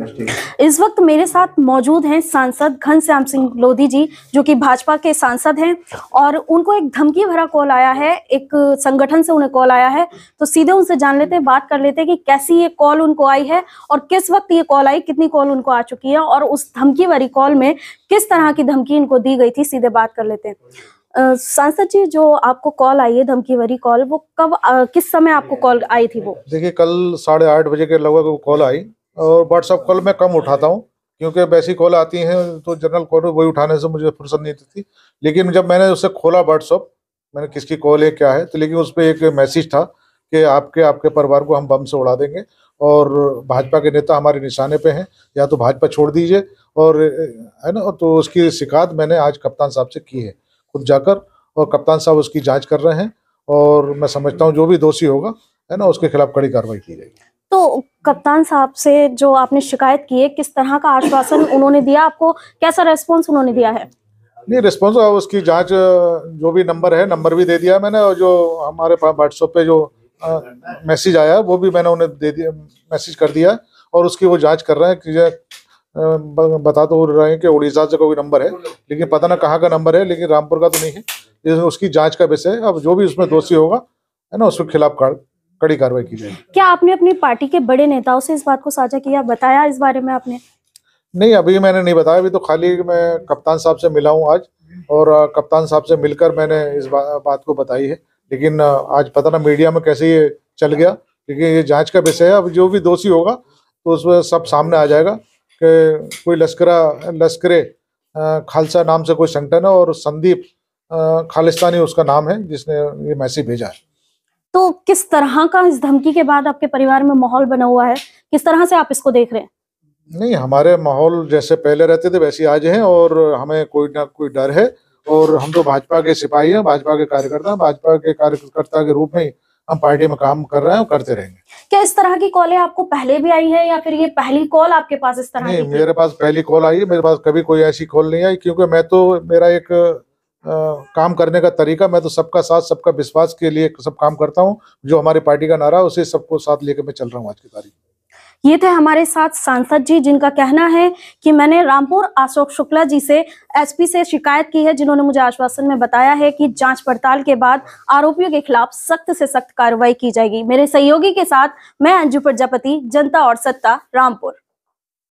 इस वक्त मेरे साथ मौजूद हैं सांसद घनश्याम सिंह लोधी जी जो कि भाजपा के सांसद हैं और उनको एक धमकी भरा कॉल आया है एक संगठन से उन्हें कॉल आया है तो सीधे उनसे जान लेते हैं बात कर लेते हैं कि कैसी ये कॉल उनको आई है और किस वक्त ये कॉल आई कितनी कॉल उनको आ चुकी है और उस धमकी भरी कॉल में किस तरह की धमकी इनको दी गई थी सीधे बात कर लेते हैं सांसद जी जो आपको कॉल आई है धमकी भरी कॉल वो कब किस समय आपको कॉल आई थी वो देखिए कल साढ़े आठ बजे के लगभग वो कॉल आई और व्हाट्सअप कॉल मैं कम उठाता हूँ क्योंकि वैसी कॉल आती हैं तो जनरल कॉल वही उठाने से मुझे फुर्सत नहीं थी लेकिन जब मैंने उससे खोला व्हाट्सअप मैंने किसकी कॉल है क्या है तो लेकिन उस पर एक मैसेज था कि आपके आपके परिवार को हम बम से उड़ा देंगे और भाजपा के नेता हमारे निशाने पे हैं या तो भाजपा छोड़ दीजिए और है ना तो उसकी शिकायत मैंने आज कप्तान साहब से की है खुद जाकर और कप्तान साहब उसकी जांच कर रहे हैं और मैं समझता हूँ जो भी दोषी होगा है ना उसके खिलाफ कड़ी कार्रवाई की जाएगी तो कप्तान साहब से जो आपने शिकायत की है किस तरह का आश्वासन उन्होंने दिया आपको कैसा रेस्पॉन्स उन्होंने दिया है नहीं रिस्पॉन्स तो उसकी जांच जो भी नंबर है नंबर भी दे दिया मैंने और जो हमारे पास व्हाट्सएप पे जो मैसेज आया वो भी मैंने उन्हें दे दिया मैसेज कर दिया और उसकी वो जांच कर रहे हैं कि बता तो रहे हैं कि उड़ीसा से कोई नंबर है लेकिन पता ना कहाँ का नंबर है लेकिन रामपुर का तो नहीं है उसकी जांच का विषय अब जो भी उसमें दोषी होगा है ना उसके खिलाफ कार्ड कड़ी कार्रवाई की जाएगी क्या आपने अपनी पार्टी के बड़े नेताओं से इस बात को साझा किया बताया इस बारे में आपने नहीं अभी मैंने नहीं बताया अभी तो खाली मैं कप्तान साहब से मिला हूँ आज और कप्तान साहब से मिलकर मैंने इस बात को बताई है लेकिन आज पता ना मीडिया में कैसे ये चल गया लेकिन ये जांच का विषय है अब जो भी दोषी होगा तो उसमें सब सामने आ जाएगा कि कोई लश्करा लश्करे खालसा नाम से कोई संगठन है और संदीप खालिस्तानी उसका नाम है जिसने ये मैसेज भेजा है तो किस तरह का इस धमकी के बाद आपके परिवार में माहौल बना हुआ है किस तरह से आप इसको देख रहे हैं नहीं हमारे माहौल जैसे पहले रहते थे वैसे आज हैं और हमें कोई ना कोई डर है और हम तो भाजपा के सिपाही हैं भाजपा के कार्यकर्ता हैं भाजपा के कार्यकर्ता के रूप में हम पार्टी में काम कर रहे हैं और करते रहेंगे क्या इस तरह की कॉलें आपको पहले भी आई है या फिर ये पहली कॉल आपके पास इस तरह नहीं मेरे पास पहली कॉल आई है मेरे पास कभी कोई ऐसी कॉल नहीं आई क्योंकि मैं तो मेरा एक काम करने का तरीका मैं तो सबका साथ सबका विश्वास के लिए सब काम करता हूँ जो हमारी पार्टी का नारा है उसे सबको साथ लेकर मैं चल रहा हूँ आज की तारीख ये थे हमारे साथ सांसद जी जिनका कहना है कि मैंने रामपुर अशोक शुक्ला जी से एसपी से शिकायत की है जिन्होंने मुझे आश्वासन में बताया है कि जांच पड़ताल के बाद आरोपियों के खिलाफ सख्त से सख्त कार्रवाई की जाएगी मेरे सहयोगी के साथ मैं अंजू प्रजापति जनता और सत्ता रामपुर